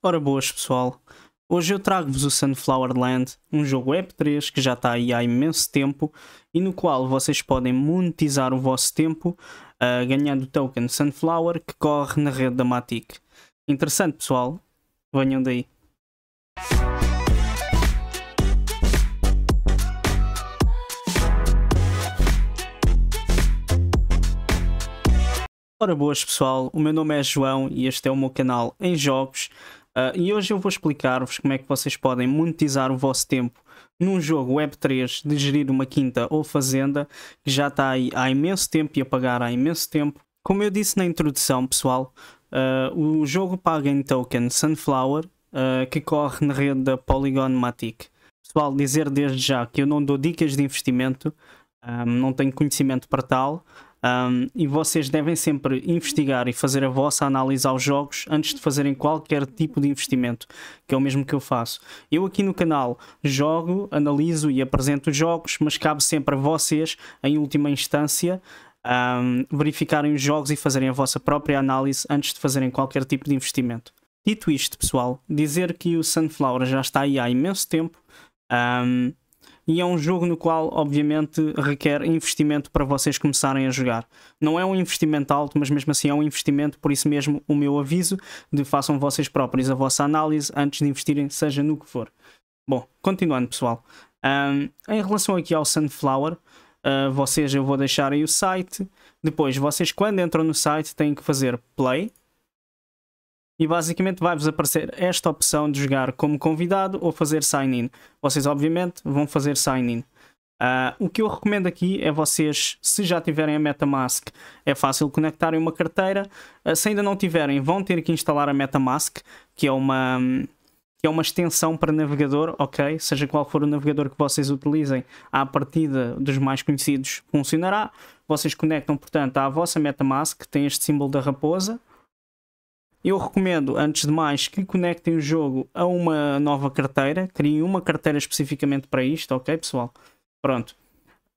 Ora boas pessoal, hoje eu trago-vos o Sunflower Land, um jogo Web3 que já está aí há imenso tempo e no qual vocês podem monetizar o vosso tempo uh, ganhando o token Sunflower que corre na rede da Matic. Interessante pessoal, venham daí. Ora boas pessoal, o meu nome é João e este é o meu canal em jogos Uh, e hoje eu vou explicar-vos como é que vocês podem monetizar o vosso tempo num jogo Web3 de gerir uma quinta ou fazenda que já está aí há imenso tempo e a pagar há imenso tempo. Como eu disse na introdução, pessoal, uh, o jogo paga em token Sunflower uh, que corre na rede da Polygon Matic. Pessoal, dizer desde já que eu não dou dicas de investimento, um, não tenho conhecimento para tal, um, e vocês devem sempre investigar e fazer a vossa análise aos jogos antes de fazerem qualquer tipo de investimento, que é o mesmo que eu faço. Eu aqui no canal jogo, analiso e apresento jogos, mas cabe sempre a vocês, em última instância, um, verificarem os jogos e fazerem a vossa própria análise antes de fazerem qualquer tipo de investimento. Dito isto, pessoal, dizer que o Sunflower já está aí há imenso tempo. Um, e é um jogo no qual, obviamente, requer investimento para vocês começarem a jogar. Não é um investimento alto, mas mesmo assim é um investimento, por isso mesmo o meu aviso de façam vocês próprios a vossa análise antes de investirem, seja no que for. Bom, continuando, pessoal. Um, em relação aqui ao Sunflower, uh, vocês eu vou deixar aí o site. Depois, vocês quando entram no site têm que fazer play, e basicamente vai-vos aparecer esta opção de jogar como convidado ou fazer sign-in. Vocês obviamente vão fazer sign-in. Uh, o que eu recomendo aqui é vocês, se já tiverem a MetaMask, é fácil conectarem uma carteira. Uh, se ainda não tiverem, vão ter que instalar a MetaMask, que é uma, que é uma extensão para navegador, ok? Seja qual for o navegador que vocês utilizem, à partida dos mais conhecidos funcionará. Vocês conectam, portanto, à vossa MetaMask, que tem este símbolo da raposa, eu recomendo, antes de mais, que conectem o jogo a uma nova carteira. Criem uma carteira especificamente para isto, ok, pessoal? Pronto.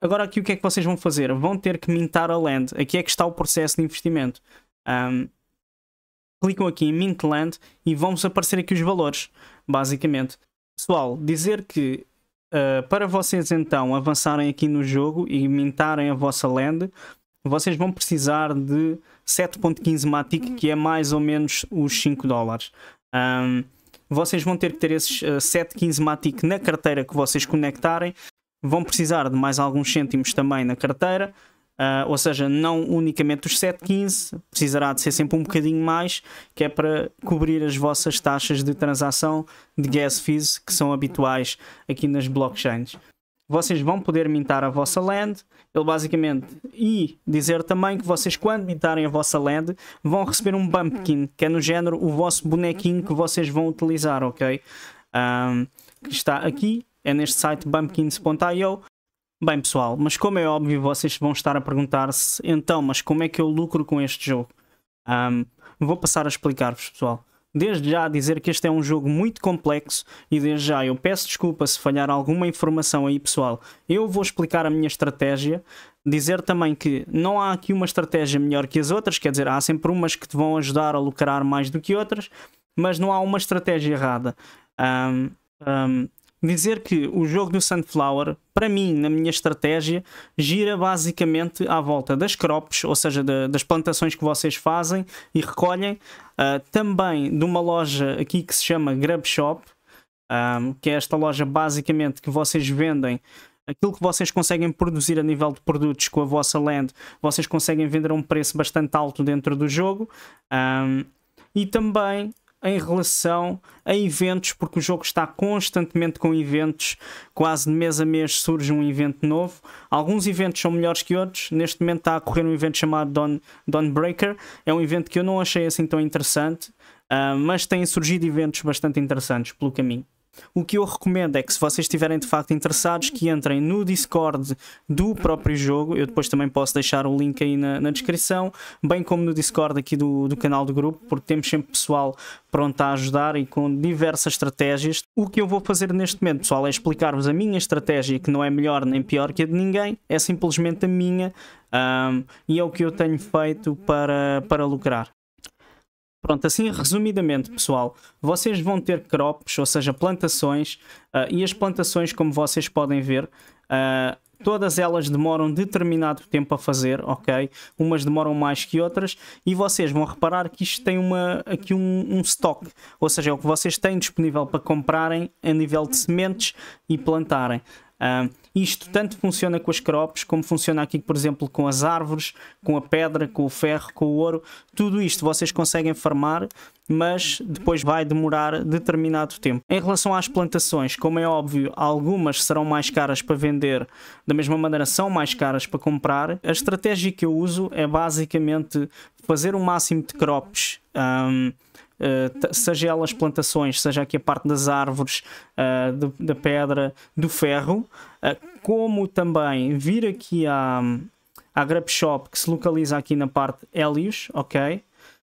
Agora aqui o que é que vocês vão fazer? Vão ter que mintar a land. Aqui é que está o processo de investimento. Um, clicam aqui em mint land e vão-vos aparecer aqui os valores, basicamente. Pessoal, dizer que uh, para vocês então avançarem aqui no jogo e mintarem a vossa land, vocês vão precisar de 7.15 Matic, que é mais ou menos os 5 dólares. Um, vocês vão ter que ter esses uh, eh, 7.15 Matic na carteira que vocês conectarem. Vão precisar de mais alguns cêntimos também na carteira. Uh, ou seja, não unicamente os 7,15, precisará de ser sempre um bocadinho mais, que é para cobrir as vossas taxas de transação de gas fees que são habituais aqui nas blockchains vocês vão poder mintar a vossa land, ele basicamente, e dizer também que vocês quando mintarem a vossa land, vão receber um bumpkin, que é no género o vosso bonequinho que vocês vão utilizar, ok? Um, que está aqui, é neste site bumpkins.io. Bem pessoal, mas como é óbvio, vocês vão estar a perguntar-se, então, mas como é que eu lucro com este jogo? Um, vou passar a explicar-vos pessoal. Desde já dizer que este é um jogo muito complexo e desde já eu peço desculpa se falhar alguma informação aí pessoal. Eu vou explicar a minha estratégia, dizer também que não há aqui uma estratégia melhor que as outras, quer dizer, há sempre umas que te vão ajudar a lucrar mais do que outras, mas não há uma estratégia errada. Um, um, dizer que o jogo do Sunflower, para mim, na minha estratégia, gira basicamente à volta das crops, ou seja, de, das plantações que vocês fazem e recolhem, uh, também de uma loja aqui que se chama Grub Shop, um, ah, que é esta loja basicamente que vocês vendem aquilo que vocês conseguem produzir a nível de produtos com a vossa land, vocês conseguem vender a um preço bastante alto dentro do jogo. Um, ah, e também em relação a eventos, porque o jogo está constantemente com eventos, quase de mês a mês surge um evento novo. Alguns eventos são melhores que outros. Neste momento está a correr um evento chamado Dawn, Dawnbreaker, é um evento que eu não achei assim tão interessante, uh, mas têm surgido eventos bastante interessantes pelo caminho. O que eu recomendo é que se vocês estiverem de facto interessados que entrem no Discord do próprio jogo, eu depois também posso deixar o link aí na, na descrição, bem como no Discord aqui do, do canal do grupo, porque temos sempre pessoal pronto a ajudar e com diversas estratégias. O que eu vou fazer neste momento, pessoal, é explicar-vos a minha estratégia, que não é melhor nem pior que a de ninguém, é simplesmente a minha um, e é o que eu tenho feito para, para lucrar. Pronto, assim resumidamente, pessoal, vocês vão ter crops, ou seja, plantações, uh, e as plantações, como vocês podem ver, uh, todas elas demoram determinado tempo a fazer, ok? Umas demoram mais que outras e vocês vão reparar que isto tem uma, aqui um, um stock, ou seja, é o que vocês têm disponível para comprarem a nível de sementes e plantarem isto tanto funciona com as crops, como funciona aqui, por exemplo, com as árvores, com a pedra, com o ferro, com o ouro. Tudo isto vocês conseguem farmar, mas depois vai demorar determinado tempo. Em relação às plantações, como é óbvio, algumas serão mais caras para vender, da mesma maneira são mais caras para comprar. A estratégia que eu uso é basicamente fazer o máximo de crops. Um, eh, seja elas plantações, seja aqui a parte das árvores, uh, do, da pedra, do ferro, eh, como também vir aqui à, à Grab Shop que se localiza aqui na parte Helios, ok?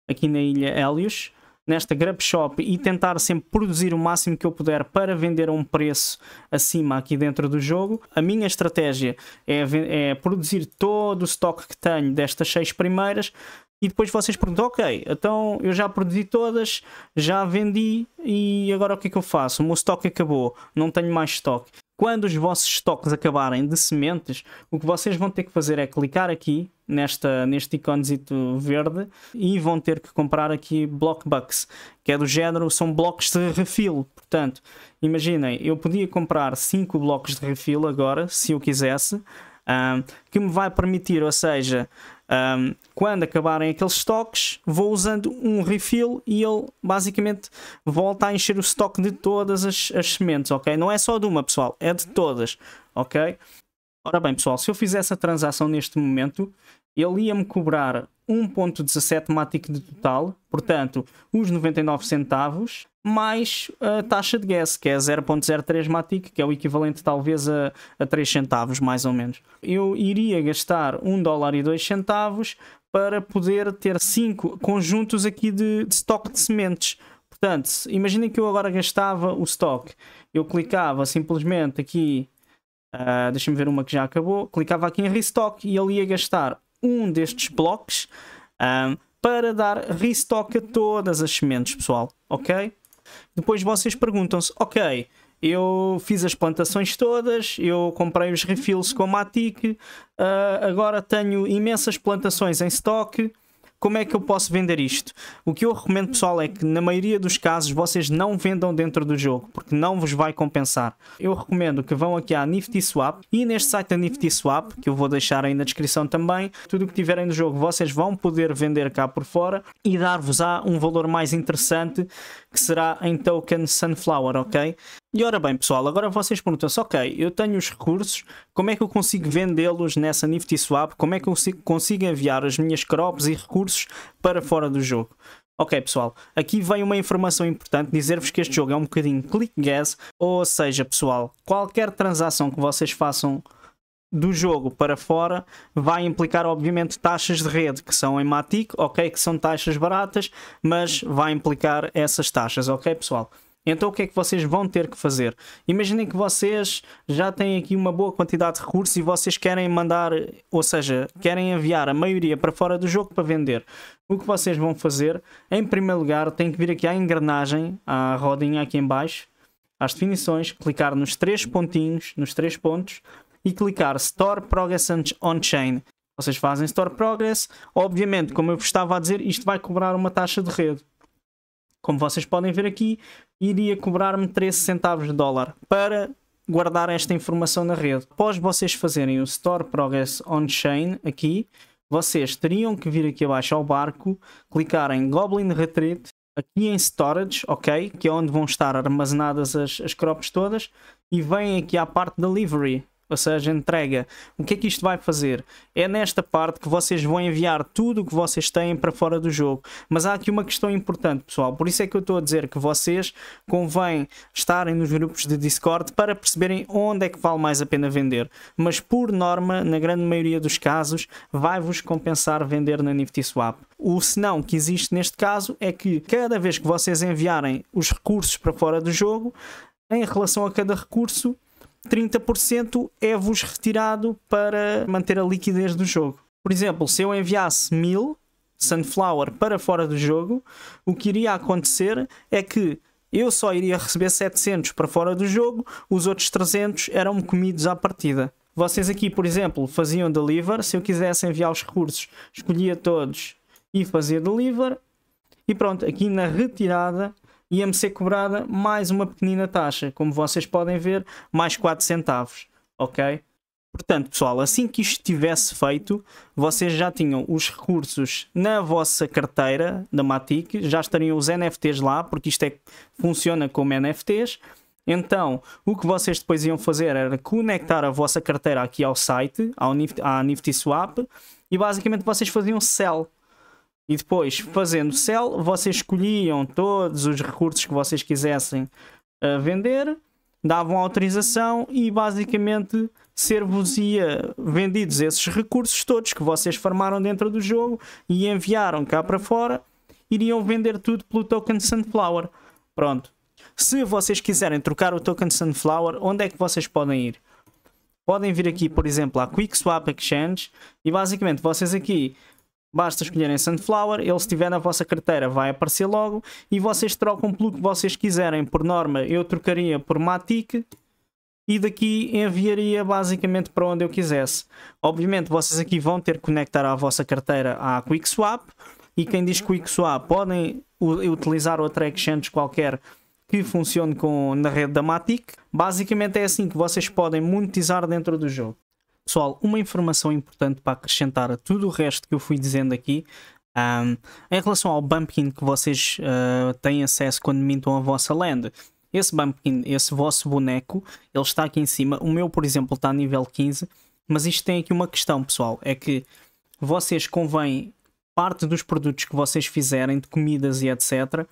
Aqui na ilha Helios nesta grab shop e tentar sempre produzir o máximo que eu puder para vender a um preço acima aqui dentro do jogo. A minha estratégia é, é produzir todo o estoque que tenho destas seis primeiras e depois vocês perguntam, ok, então eu já produzi todas, já vendi e agora o que é que eu faço? O meu estoque acabou, não tenho mais estoque. Quando os vossos estoques acabarem de sementes, o que vocês vão ter que fazer é clicar aqui nesta, neste iconezito verde e vão ter que comprar aqui block bucks, que é do género, são blocos de refil. Portanto, imaginem, eu podia comprar 5 blocos de refil agora, se eu quisesse, um, ah, que me vai permitir, ou seja, um, quando acabarem aqueles estoques, vou usando um refill e ele basicamente volta a encher o estoque de todas as, as sementes, ok? Não é só de uma, pessoal, é de todas, ok? Ora bem, pessoal, se eu fizesse a transação neste momento, ele ia-me cobrar 1.17 matic de total, portanto, os 99 centavos, mais a taxa de gas, que é 0.03 matic, que é o equivalente talvez a, a 3 centavos, mais ou menos. Eu iria gastar 1 dólar e 2 centavos para poder ter 5 conjuntos aqui de, de estoque de sementes. Portanto, imaginem que eu agora gastava o estoque. Eu clicava simplesmente aqui Uh, Deixa-me ver uma que já acabou. Clicava aqui em restock e ele ia gastar um destes blocos um, para dar restock a todas as sementes, pessoal, ok? Depois vocês perguntam-se, ok, eu fiz as plantações todas, eu comprei os refills com Matic, uh, agora tenho imensas plantações em estoque, como é que eu posso vender isto? O que eu recomendo, pessoal, é que na maioria dos casos vocês não vendam dentro do jogo, porque não vos vai compensar. Eu recomendo que vão aqui à Nifty Swap e neste site da Nifty Swap, que eu vou deixar aí na descrição também, tudo o que tiverem no jogo vocês vão poder vender cá por fora e dar-vos-á um valor mais interessante que será em token então, Sunflower, ok? E ora bem, pessoal, agora vocês perguntam-se: ok, eu tenho os recursos, como é que eu consigo vendê-los nessa Nifty Swap? Como é que eu consigo enviar as minhas crops e recursos para fora do jogo? Ok, pessoal, aqui vem uma informação importante: dizer-vos que este jogo é um bocadinho click gas, ou seja, pessoal, qualquer transação que vocês façam do jogo para fora vai implicar obviamente taxas de rede que são em Matic, ok, que são taxas baratas, mas vai implicar essas taxas, ok pessoal? Então o que é que vocês vão ter que fazer? Imaginem que vocês já têm aqui uma boa quantidade de recursos e vocês querem mandar, ou seja, querem enviar a maioria para fora do jogo para vender. O que vocês vão fazer? Em primeiro lugar, tem que vir aqui à engrenagem, à rodinha aqui em baixo, às definições, clicar nos três pontinhos, nos três pontos e clicar Store Progress On-Chain. Vocês fazem Store Progress, obviamente, como eu vos estava a dizer, isto vai cobrar uma taxa de rede como vocês podem ver aqui, iria cobrar-me 13 centavos de dólar para guardar esta informação na rede. Após vocês fazerem o Store Progress On-Chain aqui, vocês teriam que vir aqui abaixo ao barco, clicar em Goblin Retreat, aqui em Storage, ok? Que é onde vão estar armazenadas as, as crops todas, e vêm aqui à parte delivery ou seja, entrega. O que é que isto vai fazer? É nesta parte que vocês vão enviar tudo o que vocês têm para fora do jogo. Mas há aqui uma questão importante, pessoal. Por isso é que eu estou a dizer que vocês convém estarem nos grupos de Discord para perceberem onde é que vale mais a pena vender. Mas por norma, na grande maioria dos casos, vai-vos compensar vender na Nifty Swap. O senão que existe neste caso é que cada vez que vocês enviarem os recursos para fora do jogo, em relação a cada recurso, 30% é-vos retirado para manter a liquidez do jogo. Por exemplo, se eu enviasse 1000 Sunflower para fora do jogo, o que iria acontecer é que eu só iria receber 700 para fora do jogo, os outros 300 eram comidos à partida. Vocês aqui, por exemplo, faziam deliver, se eu quisesse enviar os recursos, escolhia todos e fazia deliver. E pronto, aqui na retirada ia-me ser cobrada mais uma pequenina taxa, como vocês podem ver, mais 4 centavos, ok? Portanto, pessoal, assim que isto estivesse feito, vocês já tinham os recursos na vossa carteira da Matic, já estariam os NFTs lá, porque isto é, funciona como NFTs. Então, o que vocês depois iam fazer era conectar a vossa carteira aqui ao site, ao Nifty, à Nifty Swap, e basicamente vocês faziam sell e depois, uhum. fazendo sell, vocês escolhiam todos os recursos que vocês quisessem uh, vender, davam autorização e basicamente ser vendidos esses recursos todos que vocês farmaram dentro do jogo e enviaram cá para fora, iriam vender tudo pelo token Sunflower. Pronto. Se vocês quiserem trocar o token Sunflower, onde é que vocês podem ir? Podem vir aqui, por exemplo, à Quick Swap Exchange e basicamente vocês aqui Basta escolherem Sunflower, ele se tiver na vossa carteira vai aparecer logo e vocês trocam pelo que vocês quiserem. Por norma, eu trocaria por Matic e daqui enviaria basicamente para onde eu quisesse. Obviamente, vocês aqui vão ter que conectar a vossa carteira à QuickSwap e quem diz QuickSwap podem utilizar outra exchange qualquer que funcione com, na rede da Matic. Basicamente é assim que vocês podem monetizar dentro do jogo. Pessoal, uma informação importante para acrescentar a tudo o resto que eu fui dizendo aqui. Um, em relação ao bumpkin que vocês uh, têm acesso quando mintam a vossa land, esse bumpkin, esse vosso boneco, ele está aqui em cima. O meu, por exemplo, está a nível 15. Mas isto tem aqui uma questão, pessoal: é que vocês convém parte dos produtos que vocês fizerem, de comidas e etc.,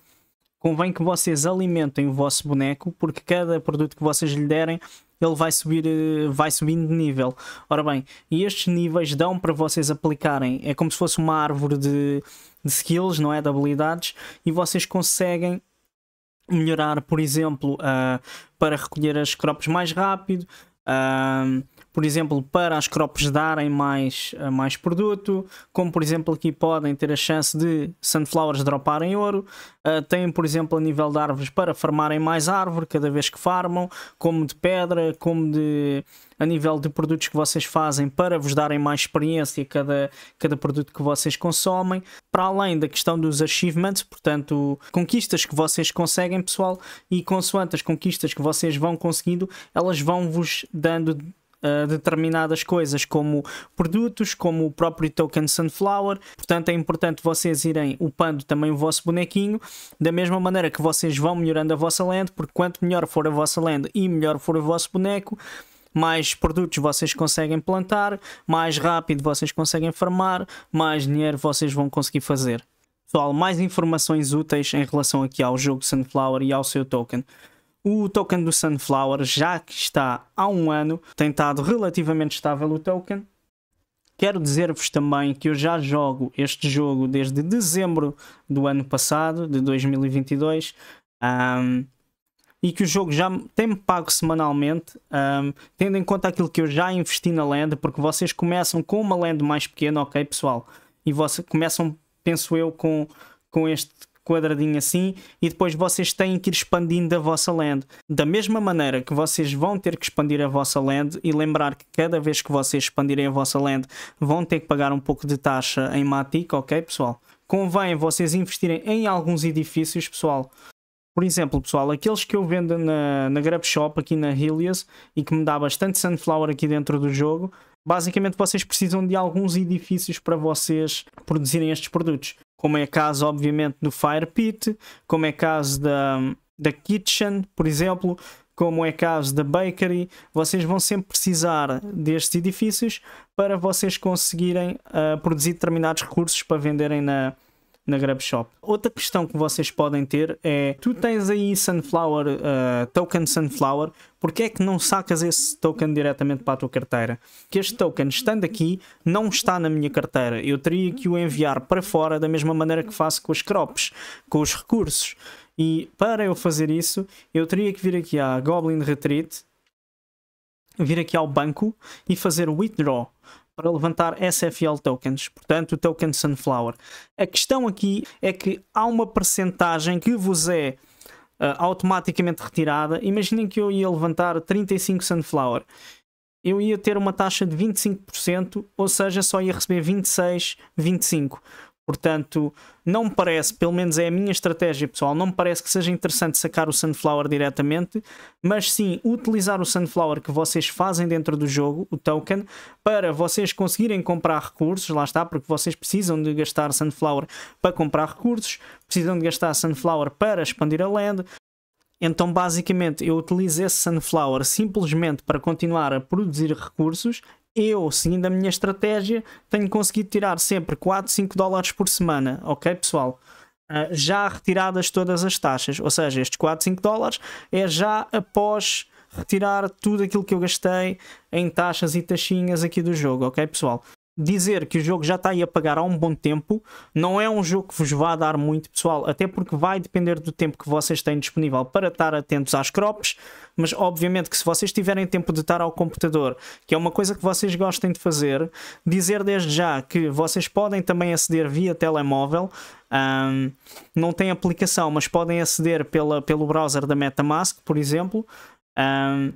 convém que vocês alimentem o vosso boneco, porque cada produto que vocês lhe derem ele vai subir, eh, vai subindo de nível. Ora bem, e estes níveis dão para vocês aplicarem, é como se fosse uma árvore de, de skills, não é? De habilidades, e vocês conseguem melhorar, por exemplo, uh, para recolher as crops mais rápido, um, por exemplo, para as crops darem mais, eh, mais produto, como por exemplo aqui podem ter a chance de sunflowers droparem ouro, uh, têm por exemplo a nível de árvores para farmarem mais árvore cada vez que farmam, como de pedra, como de a nível de produtos que vocês fazem para vos darem mais experiência cada, cada produto que vocês consomem, para além da questão dos achievements, portanto, conquistas que vocês conseguem, pessoal, e consoante as conquistas que vocês vão conseguindo, elas vão vos dando Uh, determinadas coisas, como produtos, como o próprio token Sunflower. Portanto, é importante vocês irem upando também o vosso bonequinho, da mesma maneira que vocês vão melhorando a vossa land, porque quanto melhor for a vossa land e melhor for o vosso boneco, mais produtos vocês conseguem plantar, mais rápido vocês conseguem farmar, mais dinheiro vocês vão conseguir fazer. Pessoal, mais informações úteis em relação aqui ao jogo Sunflower e ao seu token. O token do Sunflower, já que está há um ano, tem estado relativamente estável o token. Quero dizer-vos também que eu já jogo este jogo desde dezembro do ano passado, de 2022. Um, e que o jogo já tem-me pago semanalmente, um, tendo em conta aquilo que eu já investi na land, porque vocês começam com uma land mais pequena, ok, pessoal? E vocês começam, penso eu, com, com este quadradinho assim, e depois vocês têm que ir expandindo a vossa land. Da mesma maneira que vocês vão ter que expandir a vossa land, e lembrar que cada vez que vocês expandirem a vossa land, vão ter que pagar um pouco de taxa em Matic, ok, pessoal? convém vocês investirem em alguns edifícios, pessoal, por exemplo, pessoal, aqueles que eu vendo na, na Grab Shop aqui na Helios e que me dá bastante Sunflower aqui dentro do jogo, basicamente vocês precisam de alguns edifícios para vocês produzirem estes produtos. Como é caso, obviamente, do Fire Pit, como é caso da, da Kitchen, por exemplo, como é caso da Bakery. Vocês vão sempre precisar destes edifícios para vocês conseguirem uh, produzir determinados recursos para venderem na, na Shop. Outra questão que vocês podem ter é: tu tens aí Sunflower, uh, token Sunflower, porque é que não sacas esse token diretamente para a tua carteira? Que este token, estando aqui, não está na minha carteira. Eu teria que o enviar para fora da mesma maneira que faço com os crops, com os recursos. E para eu fazer isso, eu teria que vir aqui à Goblin Retreat, vir aqui ao banco e fazer withdraw para levantar SFL tokens, portanto o token Sunflower. A questão aqui é que há uma percentagem que vos é uh, automaticamente retirada. Imaginem que eu ia levantar 35 Sunflower. Eu ia ter uma taxa de 25%, ou seja, só ia receber 26, 25. Portanto, não me parece, pelo menos é a minha estratégia pessoal, não me parece que seja interessante sacar o Sunflower diretamente, mas sim utilizar o Sunflower que vocês fazem dentro do jogo, o token, para vocês conseguirem comprar recursos, lá está, porque vocês precisam de gastar Sunflower para comprar recursos, precisam de gastar Sunflower para expandir a land, então, basicamente, eu utilizo esse Sunflower simplesmente para continuar a produzir recursos eu, seguindo a minha estratégia, tenho conseguido tirar sempre 4, 5 dólares por semana, ok, pessoal? Uh, já retiradas todas as taxas, ou seja, estes 4, 5 dólares é já após retirar tudo aquilo que eu gastei em taxas e taxinhas aqui do jogo, ok, pessoal? dizer que o jogo já está aí a pagar há um bom tempo, não é um jogo que vos vá dar muito, pessoal, até porque vai depender do tempo que vocês têm disponível para estar atentos às crops, mas obviamente que se vocês tiverem tempo de estar ao computador, que é uma coisa que vocês gostem de fazer, dizer desde já que vocês podem também aceder via telemóvel, um, não tem aplicação, mas podem aceder pela, pelo browser da MetaMask, por exemplo. Um,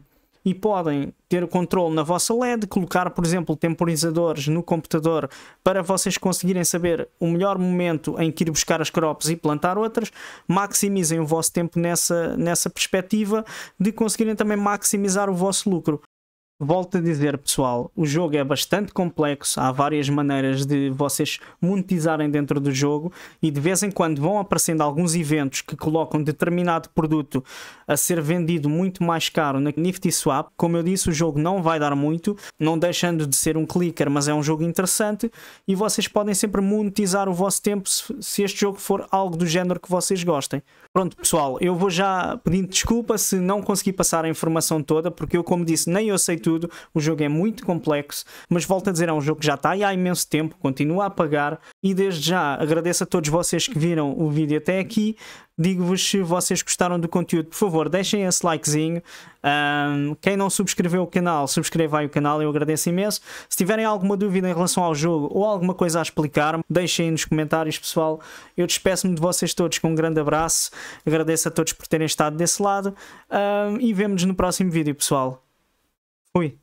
e podem ter o controle na vossa LED, colocar, por exemplo, temporizadores no computador para vocês conseguirem saber o melhor momento em que ir buscar as crops e plantar outras, maximizem o vosso tempo nessa, nessa perspectiva de conseguirem também maximizar o vosso lucro. Volto a dizer, pessoal, o jogo é bastante complexo, há várias maneiras de vocês monetizarem dentro do jogo e de vez em quando vão aparecendo alguns eventos que colocam determinado produto a ser vendido muito mais caro na Nifty Swap. Como eu disse, o jogo não vai dar muito, não deixando de ser um clicker, mas é um jogo interessante e vocês podem sempre monetizar o vosso tempo se este jogo for algo do género que vocês gostem. Pronto, pessoal, eu vou já pedindo desculpa se não consegui passar a informação toda, porque eu, como disse, nem eu sei tudo. O jogo é muito complexo, mas volto a dizer, é um jogo que já está há imenso tempo, continua a pagar. E desde já agradeço a todos vocês que viram o vídeo até aqui. Digo-vos se vocês gostaram do conteúdo, por favor, deixem esse likezinho. Um, quem não subscreveu o canal, subscreva aí o canal, eu agradeço imenso. Se tiverem alguma dúvida em relação ao jogo ou alguma coisa a explicar, deixem nos comentários, pessoal. Eu despeço-me de vocês todos com um grande abraço. Agradeço a todos por terem estado desse lado um, e vemos nos no próximo vídeo, pessoal. Fui.